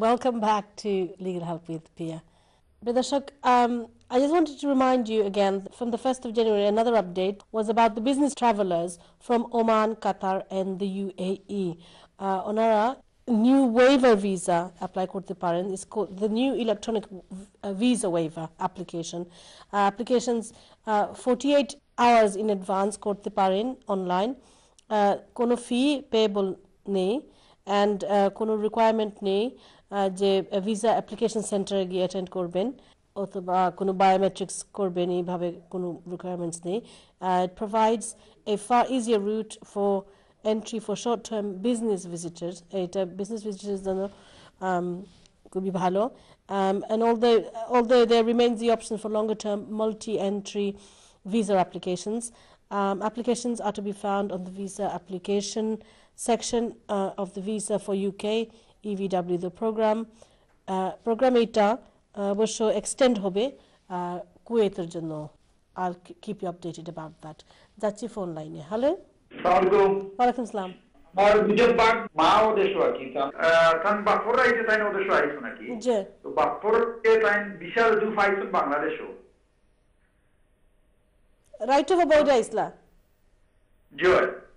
welcome back to Legal Help with Pia. Brother Shuk, um, I just wanted to remind you again from the 1st of January, another update was about the business travelers from Oman, Qatar, and the UAE. Uh, Onara, new waiver visa apply করতে parent is called the new electronic uh, visa waiver application uh, applications uh, 48 hours in advance করতে পারেন online uh, fee payable nee and uh, requirement nee. যে visa application সেন্টারে গিয়ে attend করবেন অথবা কোনো biometrics করবেন এইভাবে কোনো রিকোয়ারমেন্টস নেই it provides a far easier route for entry for short term business visitors এটা বিজনেস ভিজিটার্স জন্য খুবই ভালো and all the all the there remains the option for longer term multi entry visa applications. Um, applications are to be found on the visa application section uh, of the visa for UK EVW program program এইটা অবশ্য extend হবে কুয়েতের uh, জন্য আর keep you updated about that যাচ্ছি phone লাইনে hello ওয়ালাইকুম সালাম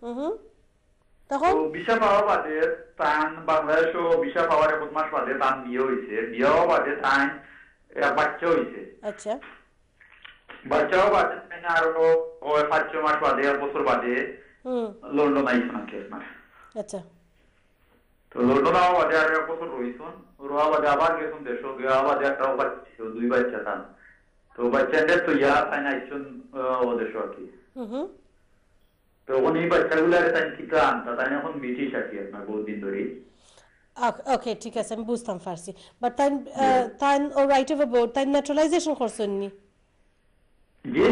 ও তখন ভিসা পাওয়ার বাদে তান বাংলাদেশও ভিসা পাওয়ার এক মাস বাদে তান বিয়ে হয়েছে বিয়ে বাদে তান বাচ্চা হয়েছে আচ্ছা বাচ্চাও বাদে তাই আরো পাঁচ ছ মাস বাদে এক বছর বাদে লন্ডন আইস না আচ্ছা তো লন্ডন আওয়া বাদে আর এক বছর রইছন রোয়া বাদে আবার গেছন দেশ গেওয়া বাদে একটা বাচ্চা দুই বাচ্চা তান তো বাচ্চা তো ইয়া তাই না ও দেশ আর কি হুম তো উনি বাচ্চাগুলার তাই কিতা আনতা তাই এখন মিটিস আছি আপনার বহুত দিন ধরেই ওকে ঠিক আছে আমি বুঝতাম ফার্সি বাট তাই তাই ও রাইট অফ অ্যাবাউট তাই ন্যাচারালাইজেশন করছেন নি জি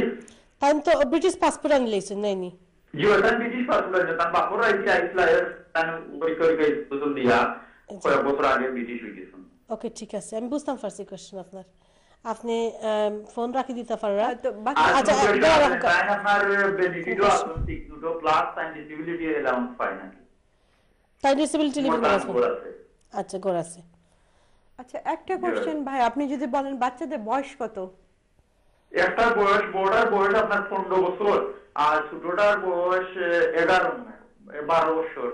তাই তো ব্রিটিশ পাসপোর্ট আনি লইছেন নাই নি জি ওটা ব্রিটিশ পাসপোর্ট না তার বাপুর আইছি আইসলায়ার তাই ওই করে গই বদল দিয়া কয় বছর আগে ব্রিটিশ হই গেছেন ওকে ঠিক আছে আমি বুঝতাম ফার্সি কোশ্চেন আপনার আপনি ফোন রাখি দিতে পাররা আচ্ছা তাই লিমিট আচ্ছা গোর আচ্ছা, আছে আচ্ছা একটা কোশ্চেন ভাই আপনি যদি বলেন বাচ্চাদের বয়স কত একটা বয়স বড়ার বয়স আপনার 15 বছর আর ছোটটার বয়স এগারো বারো বছর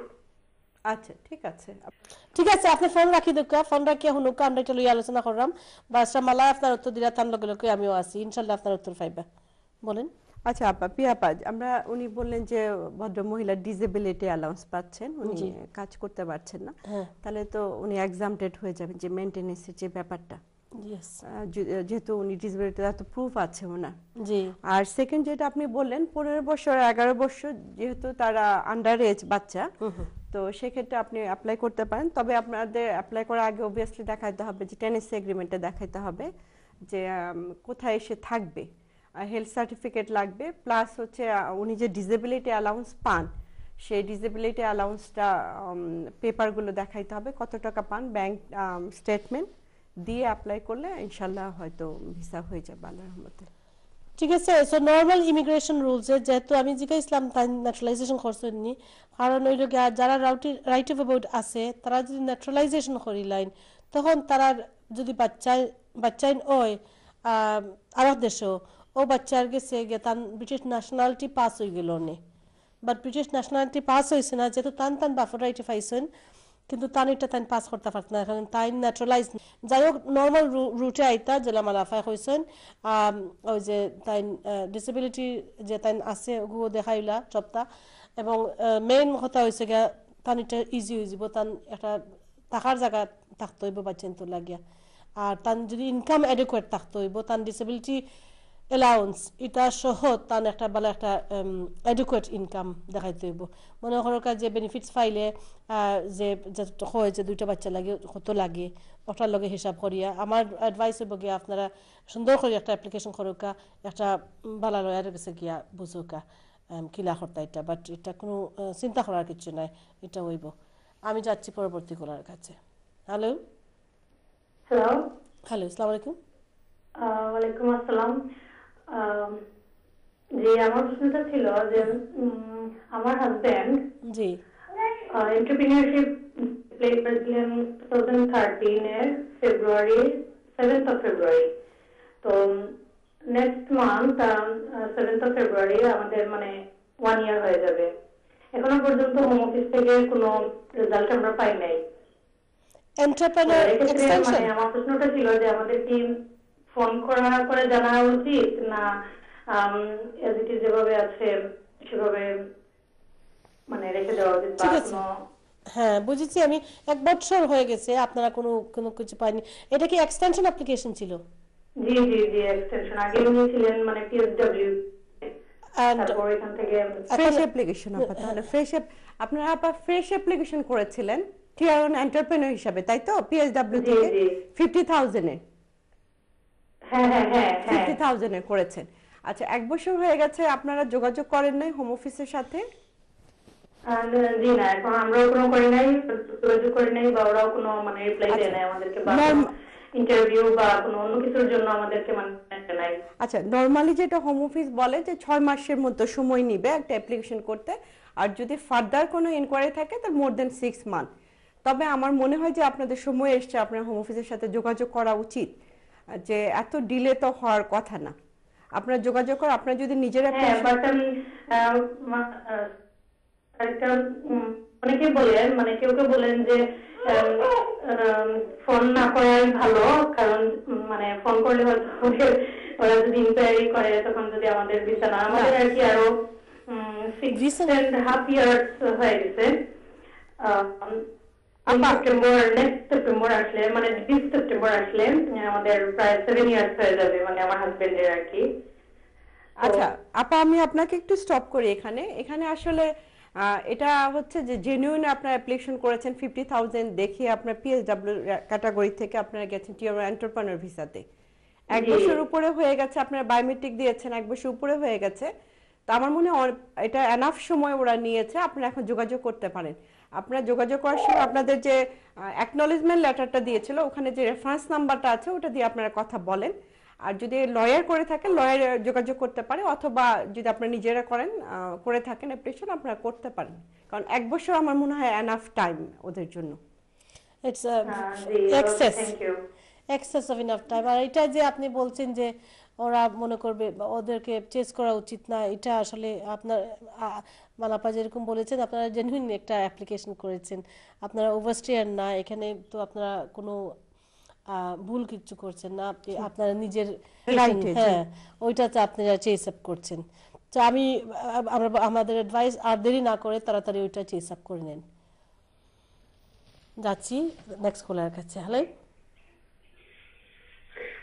আচ্ছা ঠিক আছে ঠিক আছে আপনি ফোন রাখি দোকা ফোন আমরা একটা লই আলোচনা করলাম বা আপনার উত্তর দিলা তার লগে লগে আমিও আছি ইনশাল্লাহ আপনার উত্তর পাইবা বলেন আচ্ছা আপা পিয়াপা আমরা উনি বললেন যে ভদ্র মহিলা ডিজেবিলিটি অ্যালাউন্স পাচ্ছেন উনি কাজ করতে পারছেন না হ্যাঁ। তাহলে তো উনি এক্সামটেড হয়ে যাবেন যে মেনটেনেন্সের যে ব্যাপারটা যেহেতু উনি ডিসেবিলিটি তার তো প্রুফ আছে ওনার আর সেকেন্ড যেটা আপনি বললেন পনেরো বছর এগারো বছর যেহেতু তারা আন্ডার এজ বাচ্চা তো সেক্ষেত্রে আপনি অ্যাপ্লাই করতে পারেন তবে আপনাদের অ্যাপ্লাই করার আগে অবভিয়াসলি দেখাইতে হবে যে টেনেসি এগ্রিমেন্টে দেখাইতে হবে যে কোথায় এসে থাকবে হেলথ সার্টিফিকেট লাগবে প্লাস হচ্ছে উনি যে ডিসেবিলিটি অ্যালাউন্স পান সেই ডিসেবিলিটি অ্যালাউন্সটা পেপারগুলো দেখাইতে হবে কত টাকা পান ব্যাংক স্টেটমেন্ট দিয়ে অ্যাপ্লাই করলে ইনশাল্লাহ হয়তো ভিসা হয়ে যাবে আল্লাহর রহমতে ঠিক আছে সো নর্মাল ইমিগ্রেশন রুলস যেহেতু আমি জিকা ইসলাম তাই ন্যাচুরালাইজেশন করছেন নি কারণ ওই লোক যারা রাউটি রাইট অফ অ্যাবাউট আছে তারা যদি ন্যাচুরালাইজেশন করি লাইন তখন তারা যদি বাচ্চায় বাচ্চায় ওই আর দেশও ও বাচ্চার গেছে গিয়ে তান ব্রিটিশ ন্যাশনালিটি পাস হয়ে গেল নে বাট ব্রিটিশ ন্যাশনালিটি পাস হয়েছে না যেহেতু তান তান বাফর রাইটে পাইছেন কিন্তু এটা তাইন পাস করতে পারত না কারণ তাইন ন্যাচুরালাইজ যাই হোক নর্মাল রুটে আইতা জেলা মালাফায় হয়েছেন ওই যে তাই ডিসেবিলিটি যে তাই আছে ওগুলো দেখাইলা সপ্তাহ এবং মেইন কথা হয়েছে গিয়া এটা ইজি হয়ে যাব তান একটা থাকার জায়গা থাকতে হইব বাচ্চেন তো লাগিয়া আর তান যদি ইনকাম এডুকুয়েট থাকতে হইব তান ডিসেবিলিটি অ্যালাউন্স এটা সহ তার একটা ভালো একটা এডুকুয়েট ইনকাম দেখাইতে হইব মনে করো যে বেনিফিটস ফাইলে যে হয় যে দুইটা বাচ্চা লাগে কত লাগে ওটার লগে হিসাব করিয়া আমার অ্যাডভাইস হইব গিয়া আপনারা সুন্দর করে একটা অ্যাপ্লিকেশন করুকা একটা ভালো লয়ারের কাছে গিয়া বুঝুকা কিলা হর্তা এটা বাট এটা কোনো চিন্তা করার কিছু নাই এটা হইব আমি যাচ্ছি পরবর্তী কলার কাছে হ্যালো হ্যালো হ্যালো আসসালামু আলাইকুম ওয়ালাইকুম আসসালাম যে আমার প্রশ্নটা ছিল যে আমার হাজব্যান্ড জি এন্টারপ্রেনিয়রশিপ প্লে করেছিলেন টু থাউজেন্ড থার্টিন এর ফেব্রুয়ারি সেভেন্থ অফ ফেব্রুয়ারি তো next month seventh of February আমাদের মানে ওয়ান ইয়ার হয়ে যাবে এখনো পর্যন্ত হোম অফিস থেকে কোনো রেজাল্ট আমরা পাই নাই এন্টারপ্রেনার এক্সটেনশন মানে আমার প্রশ্নটা ছিল যে আমাদের টিম ফোন করার পরে জানা উচিত না এদিকে যেভাবে আছে সেভাবে মানে রেখে দেওয়া উচিত বা হ্যাঁ বুঝেছি আমি এক বছর হয়ে গেছে আপনারা কোনো কোনো কিছু পাইনি এটা কি এক্সটেনশন অ্যাপ্লিকেশন ছিল জি জি জি এক্সটেনশন আগে উনি ছিলেন মানে পিএসডব্লিউ তারপর এখান থেকে ফ্রেশ আচ্ছা, আচ্ছা। অ্যাপ্লিকেশন আপা তাহলে ফ্রেশ আপনারা আপা ফ্রেশ অ্যাপ্লিকেশন করেছিলেন টিআরএন এন্টারপ্রেনার হিসেবে তাই তো পিএসডব্লিউ থেকে 50000 এ ফিফটি হ্যাঁ, হ্যাঁ, হ্যাঁ, করেছেন আচ্ছা এক বছর হয়ে গেছে আপনারা যোগাযোগ করেন নাই হোম অফিসের সাথে মানে আচ্ছা, মানে আচ্ছা যেটা হোম অফিস বলে যে ছয় মাসের সময় নিবে একটা অ্যাপ্লিকেশন করতে আর যদি কোনো থাকে মোর দেন সিক্স মান্থ তবে আমার মনে হয় যে আপনাদের সময় এসছে আপনার হোম অফিসের সাথে যোগাযোগ করা উচিত যে এত ডিলে তো হওয়ার কথা না আপনার যোগাযোগ কর আপনার যদি নিজেরা হ্যাঁ, অনেকে বলে মানে কেউ কেউ বলেন যে ফোন না করাই ভালো কারণ মানে ফোন করলে হয়তো ওরা যদি ইনকোয়ারি করে তখন যদি আমাদের বিছানা আমাদের আর কি আরো সিক্স হাফ ইয়ার্স হয়ে গেছে বিশ সেপ্টেম্বর নেক্সট সেপ্টেম্বর আসলে মানে সেপ্টেম্বর আসলে আমাদের প্রায় সেভেন ইয়ার্স হয়ে যাবে মানে আমার হাজবেন্ডের আর কি আচ্ছা আপা আমি আপনাকে একটু স্টপ করি এখানে এখানে আসলে এটা হচ্ছে যে জেনুইন আপনার অ্যাপ্লিকেশন করেছেন ফিফটি থাউজেন্ড আপনার পিএসডাব্লিউ ক্যাটাগরি থেকে আপনারা গেছেন টিআর এন্টারপ্রেনার ভিসাতে এক বছর উপরে হয়ে গেছে আপনারা বায়োমেট্রিক দিয়েছেন এক বছর উপরে হয়ে গেছে তা আমার মনে হয় এটা এনাফ সময় ওরা নিয়েছে আপনারা এখন যোগাযোগ করতে পারেন আপনার যোগাযোগ করার সময় আপনাদের যে অ্যাকনোলেজমেন্ট লেটারটা দিয়েছিল ওখানে যে রেফারেন্স নাম্বারটা আছে ওটা দিয়ে আপনারা কথা বলেন আর যদি লয়ার করে থাকেন লয়ার যোগাযোগ করতে পারে অথবা যদি আপনারা নিজেরা করেন করে থাকেন অ্যাপ্লিকেশন আপনারা করতে পারেন কারণ এক বছর আমার মনে হয় এনাফ টাইম ওদের জন্য it's excess excess of enough time আর এটা যে আপনি বলছেন যে ওরা মনে করবে ওদেরকে চেস করা উচিত না এটা আসলে আপনার মালাপা মানে যেরকম বলেছেন আপনারা জেনুইন একটা অ্যাপ্লিকেশন করেছেন আপনারা ওভারস্টেয়ার না এখানে তো আপনারা কোনো ভুল কিছু করছেন না আপনারা নিজের হ্যাঁ ওইটাতে আপনারা চেস আপ করছেন তো আমি আমাদের অ্যাডভাইস আর দেরি না করে তাড়াতাড়ি ওইটা চেস আপ করে নেন যাচ্ছি নেক্সট খোলার কাছে হ্যালো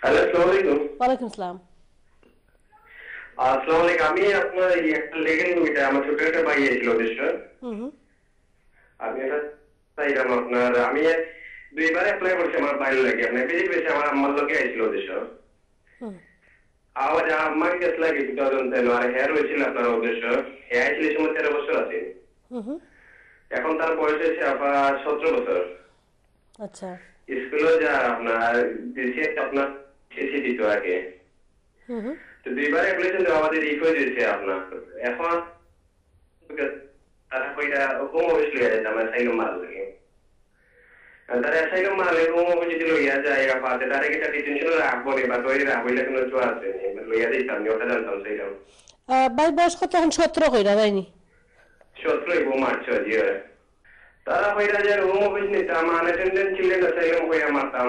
হ্যালো আসসালামু আলাইকুম ওয়ালাইকুম আসসালাম আসসালামু আলাইকুম আমি আপনার এই একটা লেগেন মুভিটা আমার ছোট একটা ভাই এসেছিল দেশে আমি এটা চাইলাম আপনার আমি দুইবার অ্যাপ্লাই করছি আমার বাইরে লাগে আপনার বেশি বেশি আমার আম্মার লোকে আইছিল দেশে আওয়াজ আমার কাছে লাগে টু থাউজেন্ড টেন আর হেয়ার হয়েছিল আপনার উদ্দেশ্য হেয়ার ছিল সময় তেরো বছর আছে এখন তার বয়স হয়েছে আপনার সতেরো বছর আচ্ছা স্কুলে যা আপনার আপনার চিঠি দিত আগে তো দুইবারে বলেছেন যে আমাদের ই করে দিয়েছে আপনার এখন তারা কইটা হোম অফিস লইয়া যায় আমার মানে সাইকেল মাল লাগে তারা সাইকেল মালে হোম অফিস যদি লইয়া যায় আপাতে তারা কি তাকে রাখবো নি বা তৈরি রাখবো না কোনো চোয়া আছে লইয়া দিতাম নি ওটা জানতাম সেইটা ভাই বয়স কত এখন সতেরো কইরা যায়নি সতেরোই হোম আটশো জি তারা কইরা যায় হোম অফিস নিতাম আনএটেন্ডেন্ট ছিলেন সাইকেল কইয়া মারতাম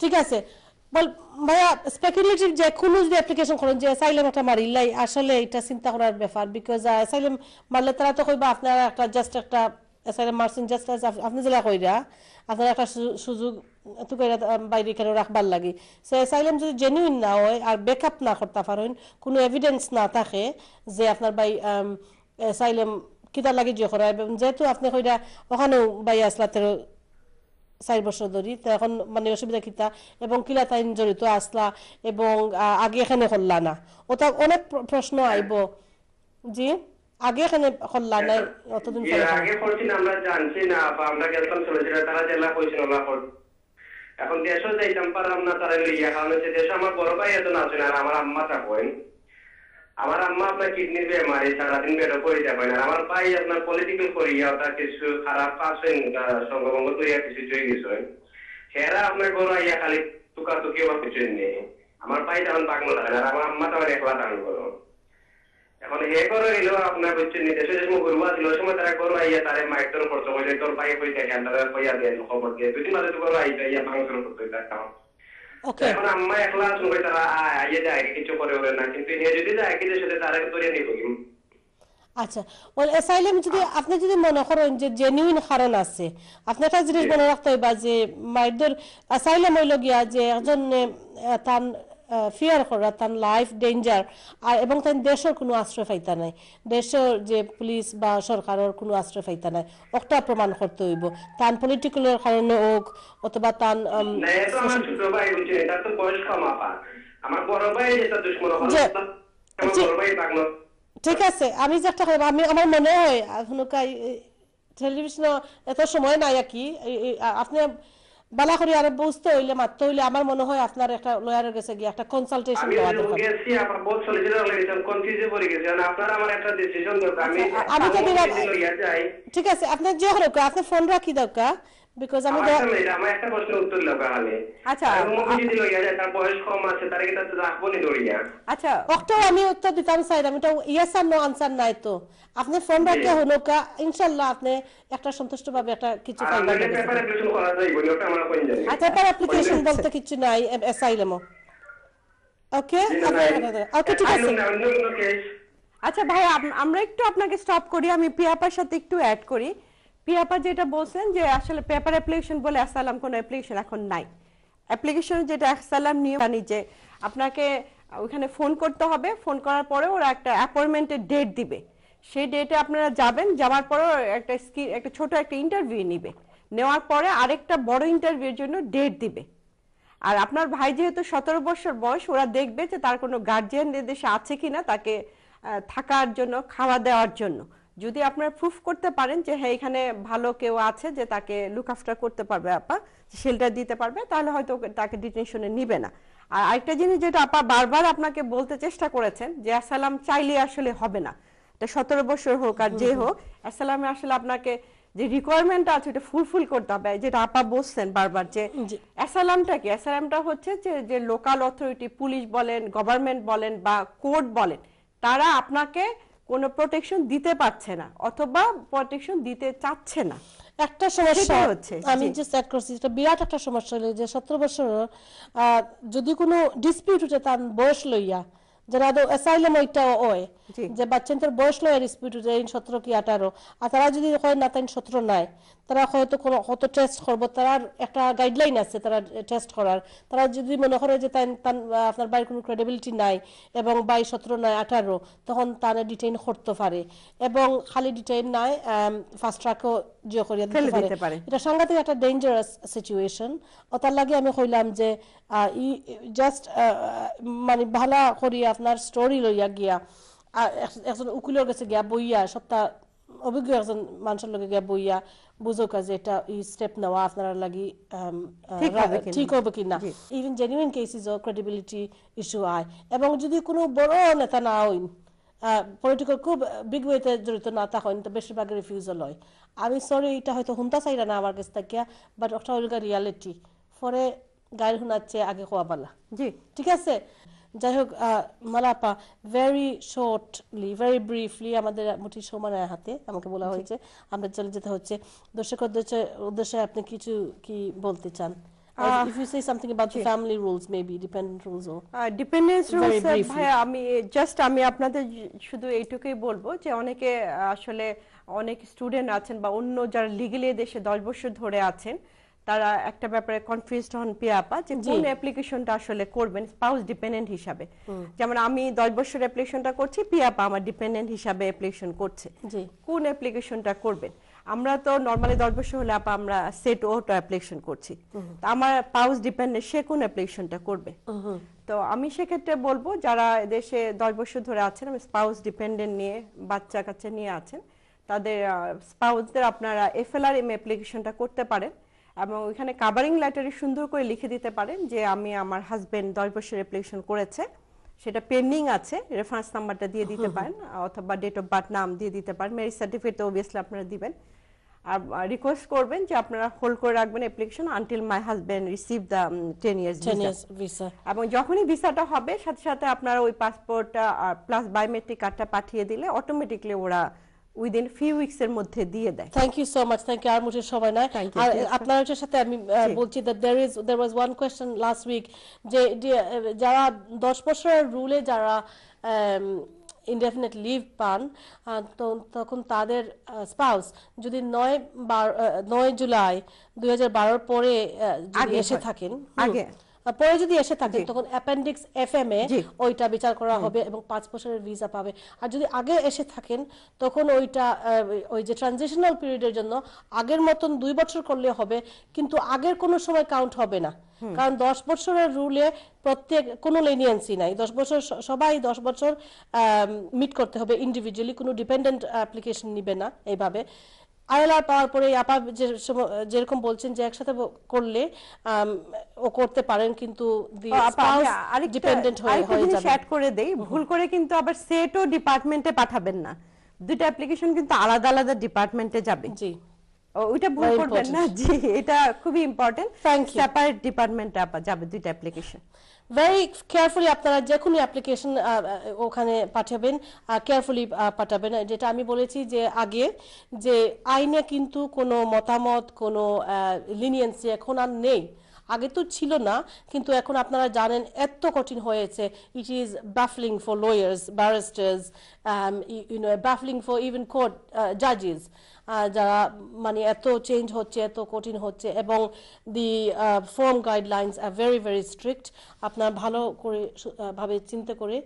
ঠিক আছে বল ভাইয়া স্পেকুলেটিভ যে কোনো যদি অ্যাপ্লিকেশন করেন যে অ্যাসাইলেম একটা লাই আসলে এটা চিন্তা করার ব্যাপার বিকজ অ্যাসাইলেম মারলে তারা তো কইবা আপনারা একটা জাস্ট একটা অ্যাসাইলেম মারছেন জাস্ট আপনি যেটা কইরা আপনারা একটা সুযোগ তো কইরা বাইরে কেন রাখবার লাগে সে অ্যাসাইলেম যদি জেনুইন না হয় আর ব্যাকআপ না করতে পারেন কোনো এভিডেন্স না থাকে যে আপনার বাই অ্যাসাইলেম কিতা লাগে যে করা যেহেতু আপনি কইরা ওখানেও বাই আসলাতেরও চার বছর ধরি তো এখন মানে অসুবিধা কিতা এবং কিলা তাইন জড়িত আসলা এবং আগে এখানে হল্লা না ওটা অনেক প্রশ্ন আইব জি আগে এখানে হল্লা নাই অতদিন আগে করছিলাম আমরা জানছি না আমরা গেলাম তারা জেলা কইছিল না এখন দেশও যাইতাম পারলাম না তারা লইয়া কারণ হচ্ছে আমার বড় ভাই এত না আর আমার আম্মা থাকেন আমার আম্মা আপনার কিডনির বেমারি সারাদিন বেড়ে পড়ে যাবে না আমার ভাই আপনার পলিটিক্যাল করিয়া তার কিছু খারাপ আছেন সঙ্গভঙ্গ করিয়া কিছু চলে গেছে হেরা আপনার গরু আইয়া খালি টুকা টুকি আমার কিছু নেই আমার ভাই তখন পাগল থাকে আর আমার আম্মা তখন একলা দান করো এখন হে করে নিল আপনার হচ্ছে নির্দেশ গুরু আছিল সময় তারা গরু আইয়া তারে মাইক তোর খরচ করে তোর ভাই হয়ে থাকে হ্যাঁ, তারা হইয়া দেয় খবর দিয়ে দুদিন মাঝে তো গরু আইতে ইয়া মাংস করতে থাকে এখন আম্মা একলা আছেন কই তারা আইয়ে যায় কিছু করে ওরে না কিন্তু হে যদি যায় কি সাথে তারা করে নিব আচ্ছা ওল অ্যাসাইলাম যদি আপনি যদি মনে করেন যে জেনুইন কারণ আছে আপনি একটা জিনিস মনে রাখতে হইবা যে মাইদর অ্যাসাইলাম হইল গিয়া যে একজন তার ফিয়ার করা তার লাইফ ডেঞ্জার আর এবং তার দেশের কোনো আশ্রয় ফাইতা নাই দেশের যে পুলিশ বা সরকারের কোনো আশ্রয় ফাইতা নাই ওটা প্রমাণ করতে হইব তার পলিটিক্যালের কারণে হোক অথবা তার ঠিক আছে আমি যে একটা আমি আমার মনে হয় এখনকার টেলিভিশন এত সময় নাই আর কি আপনি বালা করে আরে বুঝতে হইলে মারতে হইলে আমার মনে হয় আপনার একটা লয়ারের কাছে গিয়ে একটা কনসালটেশন দেওয়া দরকার আমি গেছি আমার বহুত সলিসিটর লেগেছে আমি কনফিউজে পড়ে গেছি আর মানে আপনার আমার একটা ডিসিশন দরকার আমি আচ্ছা, আমি তো দিলাম ঠিক আছে আপনি যে হলো আপনি ফোন রাখি দরকার বিকজ আমি একটা উত্তর তাহলে আচ্ছা যদি লইয়া তার বয়স কম আছে রাখবো নি দড়িয়া আচ্ছা আমি উত্তর দিতাম আমি তো ইয়েস আর নো আনসার নাই তো আপনি ফোন রাখতে হলো কা ইনশাআল্লাহ আপনি একটা সন্তুষ্ট ভাবে একটা কিছু করা বলি ওটা জানি আচ্ছা তার অ্যাপ্লিকেশন বলতে কিছু নাই অ্যাসাইলামও ওকে ওকে ঠিক আছে আচ্ছা ভাই আমরা একটু আপনাকে স্টপ করি আমি পিয়াপার সাথে একটু অ্যাড করি পিয়াপা যেটা বলছেন যে আসলে পেপার অ্যাপ্লিকেশন বলে অ্যাসালাম কোনো অ্যাপ্লিকেশন এখন নাই অ্যাপ্লিকেশন যেটা অ্যাসালাম নিয়ে জানি যে আপনাকে ওখানে ফোন করতে হবে ফোন করার পরে ওরা একটা অ্যাপয়েন্টমেন্টের ডেট দিবে সেই ডেটে আপনারা যাবেন যাওয়ার পরে একটা স্কিল একটা ছোট একটা ইন্টারভিউ নিবে নেওয়ার পরে আরেকটা বড় ইন্টারভিউর জন্য ডেট দিবে আর আপনার ভাই যেহেতু সতেরো বছর বয়স ওরা দেখবে যে তার কোনো গার্জিয়ান দেশে আছে কিনা তাকে থাকার জন্য খাওয়া দেওয়ার জন্য যদি আপনারা প্রুফ করতে পারেন যে হ্যাঁ এখানে ভালো কেউ আছে যে তাকে লুক আফটার করতে পারবে আপা শেল্টার দিতে পারবে তাহলে হয়তো তাকে ডিটেনশনে নিবে না আর আরেকটা জিনিস যেটা আপা বারবার আপনাকে বলতে চেষ্টা করেছেন যে অ্যাসালাম চাইলে আসলে হবে না এটা সতেরো বছর হোক আর যে হোক অ্যাসালামে আসলে আপনাকে যে রিকোয়ারমেন্ট আছে এটা ফুলফিল করতে হবে যেটা আপা বলছেন বারবার যে অ্যাসালামটা কি অ্যাসালামটা হচ্ছে যে যে লোকাল অথরিটি পুলিশ বলেন গভর্নমেন্ট বলেন বা কোর্ট বলেন তারা আপনাকে কোনো প্রোটেকশন দিতে পারছে না অথবা প্রোটেকশন দিতে চাচ্ছে না একটা সমস্যা হচ্ছে আমি যে চেক করছি এটা বিরাট একটা সমস্যা হলো যে সতেরো বছর যদি কোনো ডিসপিউট হচ্ছে তার বয়স লইয়া যারা তো অ্যাসাইলাম ওইটাও ওয় যে বাচ্চাদের বয়স লয় রেসপিউটার এই সতেরো কি আঠারো আর তারা যদি হয় না তাই সতেরো নাই তারা হয়তো কোনো কত টেস্ট করব তার একটা গাইডলাইন আছে তারা টেস্ট করার তারা যদি মনে করে যে তাই আপনার বাড়ির কোনো ক্রেডিবিলিটি নাই এবং বাই সতেরো নয় আঠারো তখন তারা ডিটেইন করতে পারে এবং খালি ডিটেইন নাই ফাস্ট ট্রাকও জিও করিয়া দিতে পারে এটা সাংঘাতিক একটা ডেঞ্জারাস সিচুয়েশন ও তার লাগে আমি কইলাম যে ই জাস্ট মানে ভালো করিয়া আপনার স্টোরি লইয়া গিয়া একজন উকিলের কাছে গিয়া বইয়া সপ্তাহ অভিজ্ঞ একজন মানুষের লগে গিয়া বইয়া যে এটা এই স্টেপ নেওয়া লাগি ঠিক হবে কিনা ইভেন জেনুইন কেসিস ও ক্রেডিবিলিটি ইস্যু এবং যদি কোনো বড় নেতা না হইন পলিটিক্যাল খুব বিগ ওয়েতে জড়িত না বেশিরভাগ রিফিউজাল হয় আমি সরি এটা হয়তো হুন্তা চাই না আমার কাছে থাকিয়া বাট একটা রিয়ালিটি ফরে গায়ের হুনাচ্ছে আগে খোয়াবালা জি ঠিক আছে যাই হোক মালাপা ভেরি শর্টলি ভেরি ব্রিফলি আমাদের মোটি সময় হাতে আমাকে বলা হয়েছে আমরা চলে যেতে হচ্ছে দর্শক উদ্দেশ্যে আপনি কিছু কি বলতে চান Uh, if you say something about the family rules maybe dependent rules or uh, dependence rules আমি আপনাদের শুধু এইটুকুই বলবো যে অনেকে আসলে অনেক স্টুডেন্ট আছেন বা অন্য যারা লিগেলি দেশে 10 বছর ধরে আছেন তারা একটা ব্যাপারে কনফিউজড হন পিয়াপা যে কোন অ্যাপ্লিকেশনটা আসলে করবেন স্পাউস ডিপেন্ডেন্ট হিসাবে যেমন আমি দশ বছর অ্যাপ্লিকেশনটা করছি পিয়াপা আমার ডিপেন্ডেন্ট হিসাবে অ্যাপ্লিকেশন করছে কোন অ্যাপ্লিকেশনটা করবেন আমরা তো নর্মালি দশ বছর হলে আপা আমরা সেট ওটা অ্যাপ্লিকেশন করছি তো আমার পাউস ডিপেন্ডেন্ট সে কোন অ্যাপ্লিকেশনটা করবে তো আমি সেক্ষেত্রে বলবো যারা দেশে দশ বছর ধরে আছেন আমি স্পাউস ডিপেন্ডেন্ট নিয়ে বাচ্চা কাছে নিয়ে আছেন তাদের স্পাউসদের আপনারা এম অ্যাপ্লিকেশনটা করতে পারেন এবং ওইখানে কাভারিং লেটারে সুন্দর করে লিখে দিতে পারেন যে আমি আমার হাজব্যান্ড দশ বছর অ্যাপ্লিকেশন করেছে সেটা পেন্ডিং আছে রেফারেন্স নাম্বারটা দিয়ে দিতে পারেন অথবা ডেট অফ বার্থ নাম দিয়ে দিতে পারেন ম্যারেজ সার্টিফিকেট অবভিয়াসলি আপনারা দিবেন আর রিকোয়েস্ট করবেন যে আপনারা হোল্ড করে রাখবেন application until my husband receive the ten years visa এবং যখনই ভিসাটা হবে সাথে সাথে আপনারা ওই পাসপোর্টটা প্লাস বায়োমেট্রিক কার্ডটা পাঠিয়ে দিলে অটোমেটিকলি ওরা উইদিন ফিউ উইকস এর মধ্যে দিয়ে দেয় thank you so much thank you আর মুঠে সময় নাই আর আপনার এটার সাথে আমি বলছি that there is there was one question last week যে যারা দশ বছরের রুলে যারা ইনডেফিনেট um, লিভ পান তো তখন তাদের স্পাউস যদি নয় নয় জুলাই দুই হাজার বারোর পরে এসে থাকেন আগে পরে যদি এসে থাকে তখন অ্যাপেন্ডিক্স এফ এম এ ওইটা বিচার করা হবে এবং পাঁচ বছরের ভিসা পাবে আর যদি আগে এসে থাকেন তখন ওইটা ওই যে ট্রানজিশনাল পিরিয়ডের জন্য আগের মতন দুই বছর করলে হবে কিন্তু আগের কোনো সময় কাউন্ট হবে না কারণ দশ বছরের রুলে প্রত্যেক কোনো লেনিয়েন্সি নাই দশ বছর সবাই দশ বছর মিট করতে হবে ইন্ডিভিজুয়ালি কোনো ডিপেন্ডেন্ট অ্যাপ্লিকেশন নিবে না এইভাবে আইএলআর পাওয়ার পরে আপা যেরকম বলছেন যে একসাথে করলে ও করতে পারেন কিন্তু ডিপেন্ডেন্ট আচ্ছা, হয়ে করে দেই ভুল করে কিন্তু আবার সেটও ডিপার্টমেন্টে পাঠাবেন না দুইটা অ্যাপ্লিকেশন কিন্তু আলাদা আলাদা ডিপার্টমেন্টে যাবে জি ওইটা ভুল করবেন না জি এটা খুবই ইম্পর্টেন্ট সেপারেট ডিপার্টমেন্টে যাবে দুইটা অ্যাপ্লিকেশন ভেরি কেয়ারফুলি আপনারা যে কোনো অ্যাপ্লিকেশন ওখানে পাঠাবেন কেয়ারফুলি পাঠাবেন যেটা আমি বলেছি যে আগে যে আইনে কিন্তু কোনো মতামত কোনো লিনিয়েন্সি এখন আর নেই আগে তো ছিল না কিন্তু এখন আপনারা জানেন এত কঠিন হয়েছে it is baffling for lawyers barristers you know baffling for even court জাজেস যারা মানে এত চেঞ্জ হচ্ছে এত কঠিন হচ্ছে এবং the form guidelines are very very strict আপনার ভালো করে ভাবে চিন্তা করে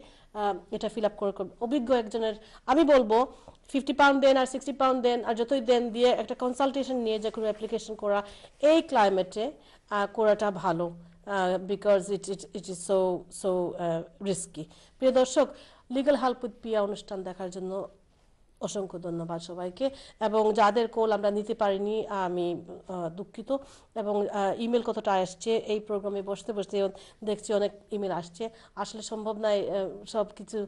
এটা ফিল আপ করে অভিজ্ঞ একজনের আমি বলবো ফিফটি পাউন্ড দেন আর সিক্সটি পাউন্ড দেন আর যতই দেন দিয়ে একটা কনসালটেশন নিয়ে যে কোনো অ্যাপ্লিকেশন করা এই ক্লাইমেটে করাটা ভালো because it it it is so so risky প্রিয় দর্শক লিগাল হেল্প উইথ পিয়া অনুষ্ঠান দেখার জন্য অসংখ্য ধন্যবাদ সবাইকে এবং যাদের কল আমরা নিতে পারিনি আমি দুঃখিত এবং ইমেল কতটা আসছে এই প্রোগ্রামে বসতে বসতে দেখছি অনেক ইমেল আসছে আসলে সম্ভব নয় সব কিছু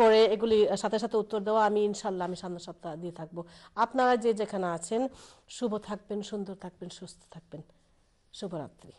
করে এগুলি সাথে সাথে উত্তর দেওয়া আমি ইনশাল্লাহ আমি সামনের সপ্তাহ দিয়ে থাকবো আপনারা যে যেখানে আছেন শুভ থাকবেন সুন্দর থাকবেন সুস্থ থাকবেন शुभरात्रि